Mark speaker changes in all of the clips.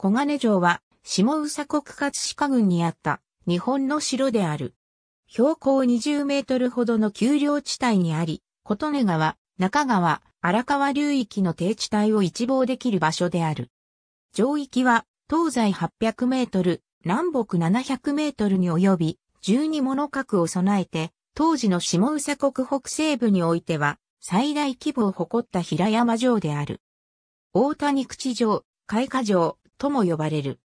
Speaker 1: 小金城は、下宇佐国葛飾郡にあった日本の城である。標高20メートルほどの丘陵地帯にあり、琴音川、中川、荒川流域の低地帯を一望できる場所である。上域は東西800メートル、南北700メートルに及び、12物角を備えて、当時の下宇佐国北西部においては、最大規模を誇った平山城である。大谷口城、開花城、とも呼ばれる。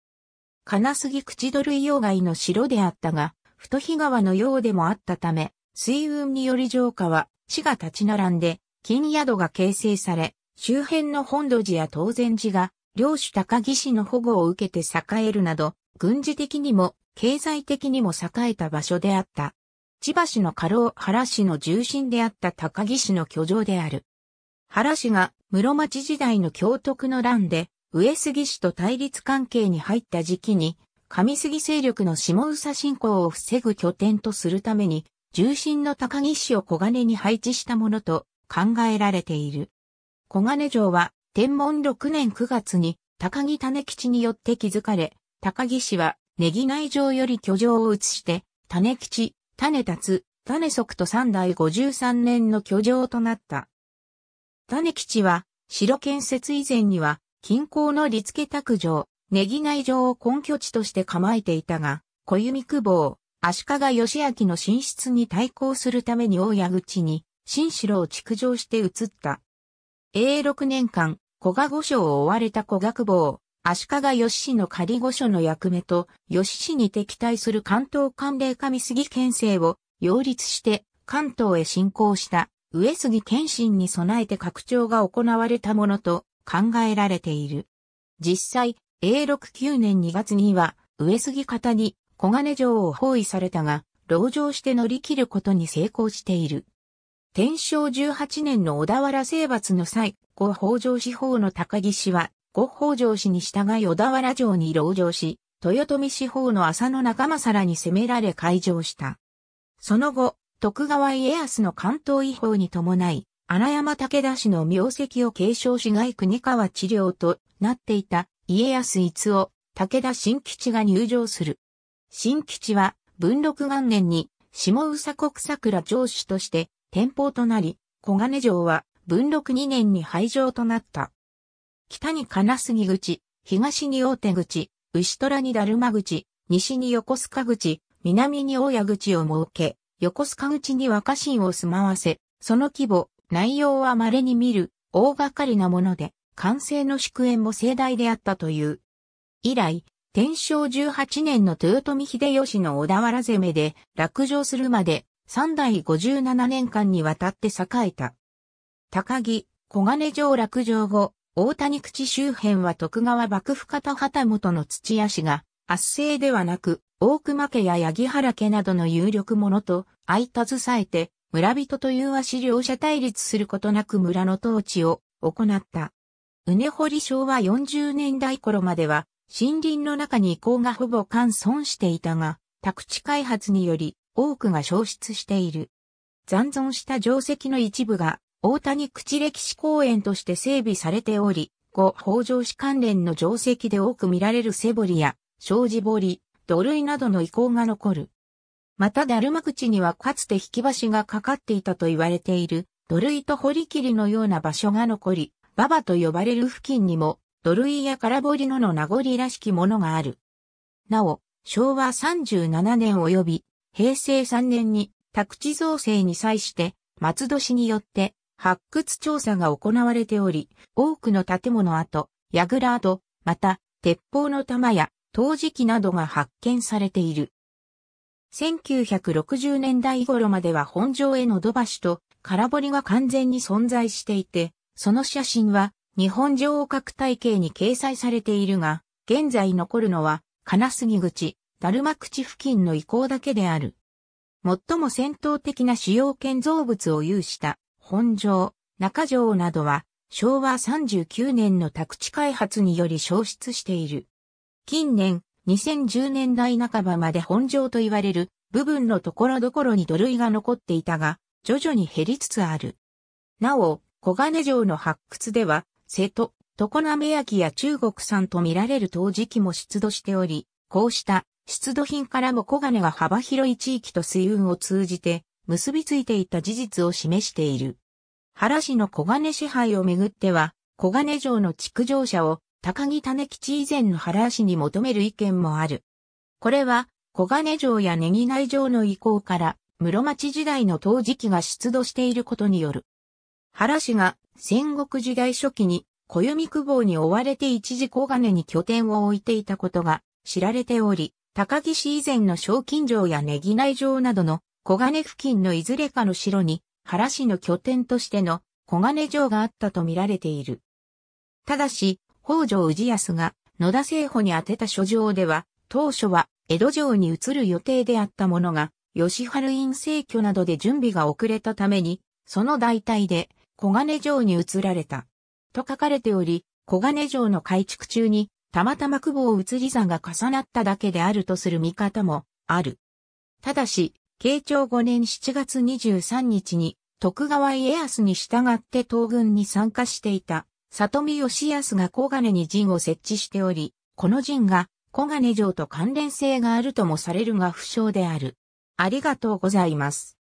Speaker 1: 金杉口土類用外の城であったが、太日川のようでもあったため、水運により城下は、地が立ち並んで、金宿が形成され、周辺の本土寺や東禅寺が、領主高木氏の保護を受けて栄えるなど、軍事的にも、経済的にも栄えた場所であった。千葉市の過労原市の重心であった高木市の居城である。原市が室町時代の京徳の乱で上杉氏と対立関係に入った時期に、上杉勢力の下宇佐侵攻を防ぐ拠点とするために、重心の高木氏を小金に配置したものと考えられている。小金城は、天文6年9月に高木種吉によって築かれ、高木氏は、ネギ内城より居城を移して、種吉、種立種足と三代53年の居城となった。種吉は、城建設以前には、近郊の立家卓上、ネギ内城を根拠地として構えていたが、小弓久保、足利義明の進出に対抗するために大谷口に、新城を築城して移った。永6年間、古賀御所を追われた古賀久保、足利義氏の仮御所の役目と、義氏に敵対する関東官令上杉県政を擁立して関東へ進攻した上杉謙信に備えて拡張が行われたものと考えられている。実際、A69 年2月には、上杉方に小金城を包囲されたが、牢城して乗り切ることに成功している。天正18年の小田原征伐の際、後北条司法の高木氏は、後北条氏に従い小田原城に牢城し、豊臣司法の浅野さらに攻められ開城した。その後、徳川家康の関東違法に伴い、荒山武田氏の名跡を継承し外国川治療となっていた家康逸夫、武田新吉が入場する。新吉は文禄元年に下宇佐国桜城主として天保となり、小金城は文禄2年に廃城となった。北に金杉口、東に大手口、牛虎にだるま口、西に横須賀口、南に大谷口を設け、横須賀口に歌心を住まわせ、その規模、内容は稀に見る大掛かりなもので、完成の祝宴も盛大であったという。以来、天正18年の豊臣秀吉の小田原攻めで落城するまで三代57年間にわたって栄えた。高木、小金城落城後、大谷口周辺は徳川幕府方旗本の土屋氏が、圧政ではなく、大熊家や八木原家などの有力者と相携えて、村人というは資両者対立することなく村の統治を行った。うねほり昭和40年代頃までは、森林の中に遺構がほぼ乾損していたが、宅地開発により多くが消失している。残存した定石の一部が大谷口歴史公園として整備されており、後北条氏関連の定石で多く見られる背堀や、障子堀、土塁などの遺構が残る。まただるま口にはかつて引き橋がかかっていたと言われている土塁と堀切のような場所が残り、馬場と呼ばれる付近にも土塁や空堀野の名残らしきものがある。なお、昭和37年及び平成3年に宅地造成に際して松戸市によって発掘調査が行われており、多くの建物跡、櫓跡、また鉄砲の弾や陶磁器などが発見されている。1960年代頃までは本城への土橋と空堀が完全に存在していて、その写真は日本城を各体系に掲載されているが、現在残るのは金杉口、達ま口付近の遺構だけである。最も戦闘的な主要建造物を有した本城、中城などは昭和39年の宅地開発により消失している。近年、2010年代半ばまで本場と言われる部分のところどころに土塁が残っていたが、徐々に減りつつある。なお、小金城の発掘では、瀬戸、常滑焼や中国産と見られる陶磁器も出土しており、こうした出土品からも小金が幅広い地域と水運を通じて結びついていた事実を示している。原市の小金支配をめぐっては、小金城の築城者を高木種吉以前の原氏に求める意見もある。これは、小金城やネギ内城の意向から、室町時代の陶磁器が出土していることによる。原氏が戦国時代初期に小弓久保に追われて一時小金に拠点を置いていたことが知られており、高木氏以前の小金城やネギ内城などの小金付近のいずれかの城に原氏の拠点としての小金城があったと見られている。ただし、北条氏康が野田聖保に宛てた書状では、当初は江戸城に移る予定であったものが、吉春院政挙などで準備が遅れたために、その代替で小金城に移られた。と書かれており、小金城の改築中に、たまたま久保移り座が重なっただけであるとする見方もある。ただし、慶長5年7月23日に徳川家康に従って東軍に参加していた里見義康が小金に陣を設置しており、この陣が小金城と関連性があるともされるが不詳である。ありがとうございます。